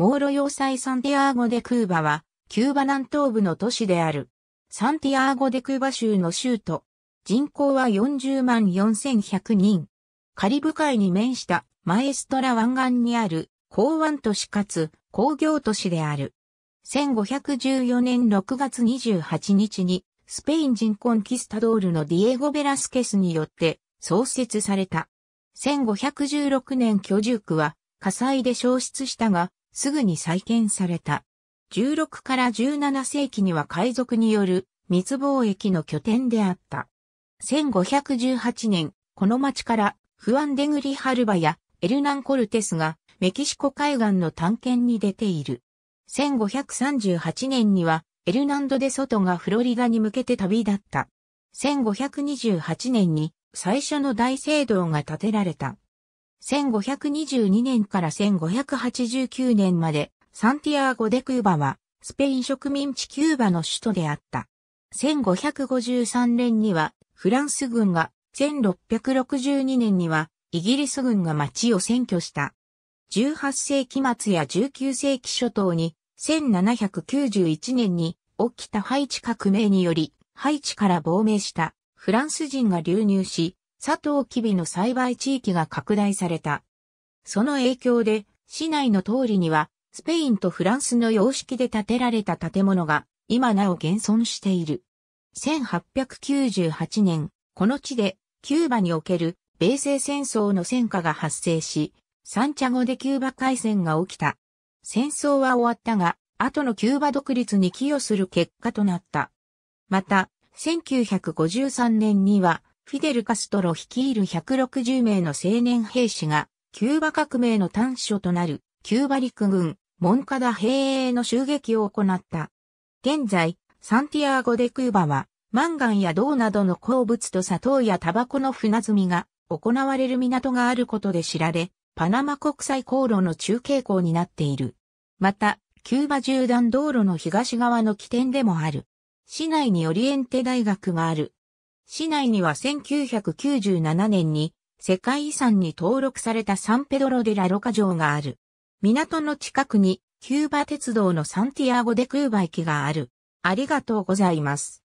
モーロ要塞サンティアーゴ・デ・クーバは、キューバ南東部の都市である。サンティアーゴ・デ・クーバ州の州都。人口は40万4100人。カリブ海に面したマエストラ湾岸にある港湾都市かつ工業都市である。1514年6月28日にスペイン人コンキスタドールのディエゴ・ベラスケスによって創設された。1516年居住区は火災で消失したが、すぐに再建された。16から17世紀には海賊による密貿易の拠点であった。1518年、この町からフアン・デグリ・ハルバやエルナン・コルテスがメキシコ海岸の探検に出ている。1538年にはエルナンド・デ・ソトがフロリダに向けて旅立った。1528年に最初の大聖堂が建てられた。1522年から1589年まで、サンティアーゴ・デ・クーバは、スペイン植民地キューバの首都であった。1553年には、フランス軍が、1662年には、イギリス軍が町を占拠した。18世紀末や19世紀初頭に、1791年に起きたハイチ革命により、ハイチから亡命したフランス人が流入し、サトウキビの栽培地域が拡大された。その影響で、市内の通りには、スペインとフランスの様式で建てられた建物が、今なお現存している。1898年、この地で、キューバにおける、米西戦争の戦火が発生し、サンチャゴでキューバ海戦が起きた。戦争は終わったが、後のキューバ独立に寄与する結果となった。また、1953年には、フィデル・カストロ率いる160名の青年兵士が、キューバ革命の端緒となる、キューバ陸軍、モンカダ兵営の襲撃を行った。現在、サンティアーゴ・デ・クーバは、マンガンや銅などの鉱物と砂糖やタバコの船積みが行われる港があることで知られ、パナマ国際航路の中継港になっている。また、キューバ縦断道路の東側の起点でもある。市内にオリエンテ大学がある。市内には1997年に世界遺産に登録されたサンペドロ・デ・ラ・ロカ城がある。港の近くにキューバ鉄道のサンティアゴ・デ・クーバ駅がある。ありがとうございます。